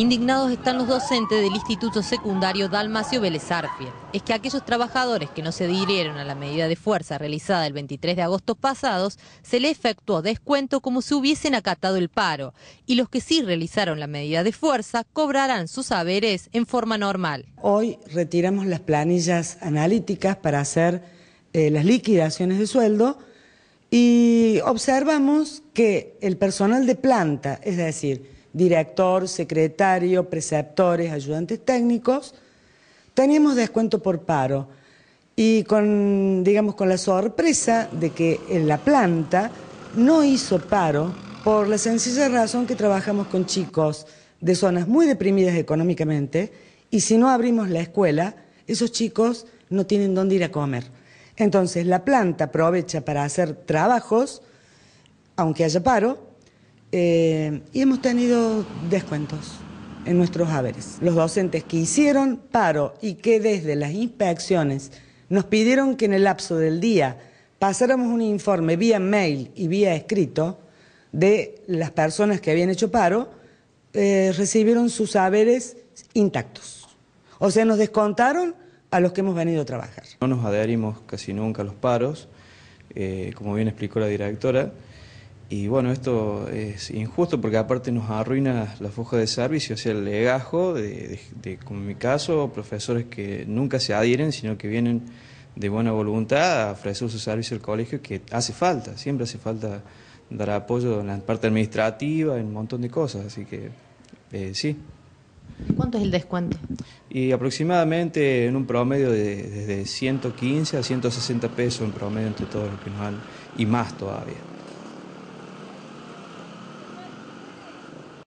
Indignados están los docentes del Instituto Secundario Dalmacio Vélez Es que aquellos trabajadores que no se adhirieron a la medida de fuerza realizada el 23 de agosto pasados, se les efectuó descuento como si hubiesen acatado el paro, y los que sí realizaron la medida de fuerza cobrarán sus haberes en forma normal. Hoy retiramos las planillas analíticas para hacer eh, las liquidaciones de sueldo y observamos que el personal de planta, es decir, director, secretario, preceptores, ayudantes técnicos, teníamos descuento por paro. Y con, digamos, con la sorpresa de que en la planta no hizo paro por la sencilla razón que trabajamos con chicos de zonas muy deprimidas económicamente y si no abrimos la escuela, esos chicos no tienen dónde ir a comer. Entonces la planta aprovecha para hacer trabajos, aunque haya paro, eh, y hemos tenido descuentos en nuestros haberes. Los docentes que hicieron paro y que desde las inspecciones nos pidieron que en el lapso del día pasáramos un informe vía mail y vía escrito de las personas que habían hecho paro, eh, recibieron sus haberes intactos. O sea, nos descontaron a los que hemos venido a trabajar. No nos adherimos casi nunca a los paros, eh, como bien explicó la directora. Y bueno, esto es injusto porque aparte nos arruina la foja de servicio, o sea, el legajo de, de, como en mi caso, profesores que nunca se adhieren, sino que vienen de buena voluntad a ofrecer su servicio al colegio, que hace falta, siempre hace falta dar apoyo en la parte administrativa, en un montón de cosas, así que eh, sí. ¿Cuánto es el descuento? Y aproximadamente en un promedio de desde 115 a 160 pesos en promedio entre todos los que nos dan, y más todavía.